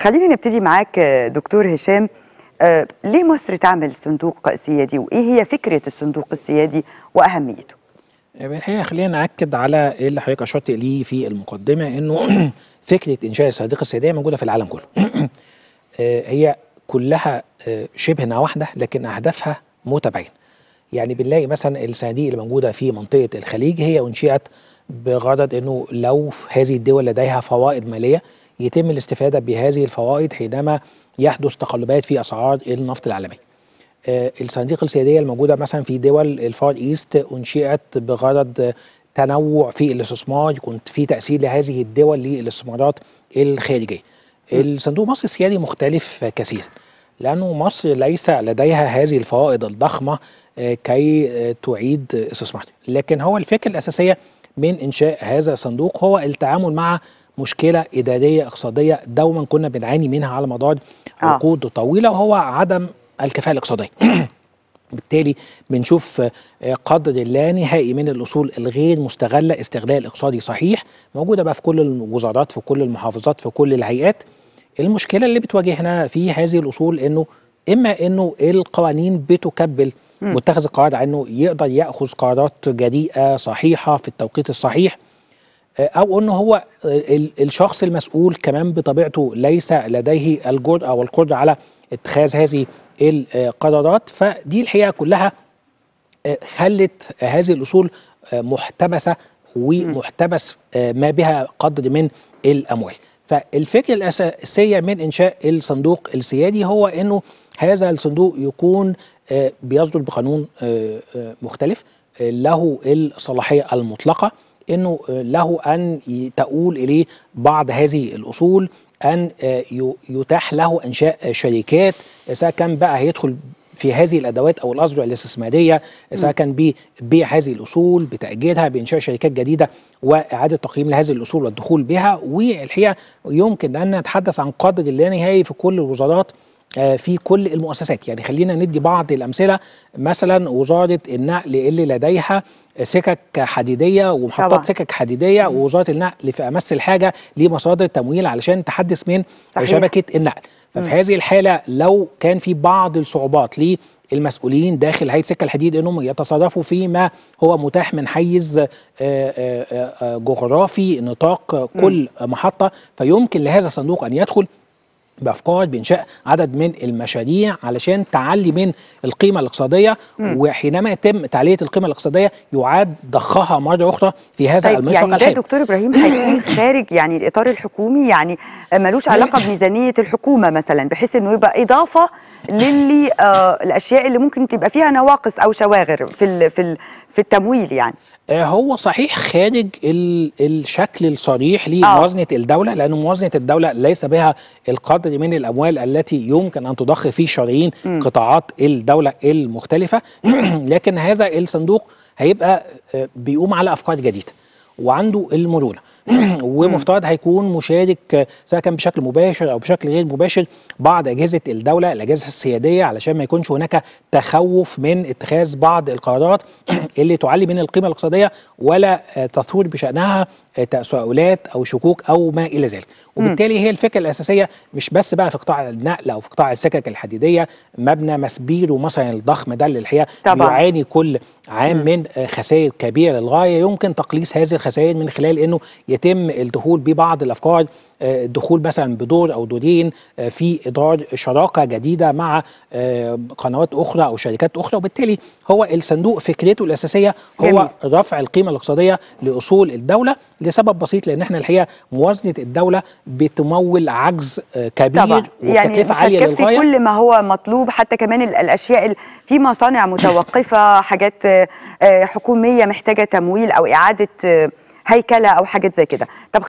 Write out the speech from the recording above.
خلينا نبتدي معاك دكتور هشام آه، ليه مصر تعمل صندوق سيادي وايه هي فكره الصندوق السيادي واهميته الحقيقه خلينا ناكد على إيه اللي حضرتك اشرت ليه في المقدمه انه فكره انشاء الصناديق السياديه موجوده في العالم كله آه، هي كلها آه، شبه انها واحده لكن اهدافها متباينه يعني بنلاقي مثلا الصناديق اللي موجوده في منطقه الخليج هي انشئت بغرض انه لو هذه الدول لديها فوائد ماليه يتم الاستفاده بهذه الفوائد حينما يحدث تقلبات في اسعار النفط العالميه. آه، الصناديق السياديه الموجوده مثلا في دول الفار ايست انشئت بغرض تنوع في الاستثمار يكون في تاثير لهذه الدول للاستثمارات الخارجيه. الصندوق المصري السيادي مختلف كثيرا لانه مصر ليس لديها هذه الفوائد الضخمه آه، كي آه، تعيد استثمارها، لكن هو الفكره الاساسيه من انشاء هذا الصندوق هو التعامل مع مشكله اداريه اقتصاديه دوما كنا بنعاني منها على مدار آه. عقود آه. طويله وهو عدم الكفاءه الاقتصاديه بالتالي بنشوف آه، قدر لا نهائي من الاصول الغير مستغله استغلال اقتصادي صحيح موجوده بقى في كل الوزارات في كل المحافظات في كل الهيئات المشكله اللي بتواجهنا في هذه الاصول انه اما انه القوانين بتكبل متخذ القرار عنه يقدر ياخذ قرارات جريئه صحيحه في التوقيت الصحيح آه، او انه هو الشخص المسؤول كمان بطبيعته ليس لديه الجرأه او القدره على اتخاذ هذه القرارات فدي الحقيقه كلها آه، خلت هذه الاصول آه، محتبسه ومحتبس ما بها قدر من الاموال فالفكره الاساسيه من انشاء الصندوق السيادي هو انه هذا الصندوق يكون بيصدر بقانون مختلف له الصلاحيه المطلقه انه له ان تؤول اليه بعض هذه الاصول ان آه، يتاح له انشاء شركات سواء كان بقى هيدخل في هذه الادوات او الاصدر الاستثماريه سواء كان ببيع هذه الاصول بتاجيرها بانشاء شركات جديده واعاده تقييم لهذه الاصول والدخول بها والحقيقه يمكن ان نتحدث عن قدر اللا نهائي في كل الوزارات آه، في كل المؤسسات يعني خلينا ندي بعض الامثله مثلا وزاره النقل اللي لديها سكك حديديه ومحطات طبعا. سكك حديديه ووزاره النقل في امس الحاجه لمصادر تمويل علشان تحدث من صحيح. شبكه النقل ففي هذه الحاله لو كان في بعض الصعوبات للمسؤولين داخل هيئه سكه الحديد انهم يتصرفوا فيما هو متاح من حيز آه، آه، جغرافي نطاق كل محطه فيمكن لهذا الصندوق ان يدخل بافكار بانشاء عدد من المشاريع علشان تعلي من القيمه الاقتصاديه وحينما يتم تعليه القيمه الاقتصاديه يعاد ضخها مره اخرى في هذا طيب المشروع يعني ده دكتور ابراهيم هيكون خارج يعني الاطار الحكومي يعني ملوش علاقه بميزانيه الحكومه مثلا بحيث انه يبقى اضافه للي آه الاشياء اللي ممكن تبقى فيها نواقص او شواغر في الـ في ال في التمويل يعني آه، هو صحيح خارج الشكل الصريح لموازنة آه. الدولة لأن موازنة الدولة ليس بها القدر من الأموال التي يمكن أن تضخ في شرايين قطاعات الدولة المختلفة لكن هذا الصندوق هيبقى آه، بيقوم على أفكار جديدة وعنده المرونة ومفترض هيكون مشارك آه، سواء كان بشكل مباشر او بشكل غير مباشر بعض اجهزه الدوله الاجهزه السياديه علشان ما يكونش هناك تخوف من اتخاذ بعض القرارات اللي تعلي من القيمه الاقتصاديه ولا آه، تثور بشانها آه، تساؤلات او شكوك او ما الى ذلك وبالتالي هي الفكره الاساسيه مش بس بقى في قطاع النقل او في قطاع السكك الحديديه مبنى مسبير ومصنع الضخم ده اللي الحقيقه بيعاني كل عام من خسائر كبيره للغايه يمكن تقليص هذه الخسائر من خلال انه يتم الدخول ببعض الافكار آه، الدخول مثلا بدور او دورين آه، في ادار شراكه جديده مع آه، قنوات اخرى او شركات اخرى وبالتالي هو الصندوق فكرته الاساسيه هو جميل. رفع القيمه الاقتصاديه لاصول الدوله لسبب بسيط لان احنا الحقيقه موازنه الدوله بتمول عجز كبير طبعا. يعني مش عاليه للغايه كل ما هو مطلوب حتى كمان الاشياء في مصانع متوقفه حاجات حكوميه محتاجه تمويل او اعاده هيكله او حاجات زي كده طب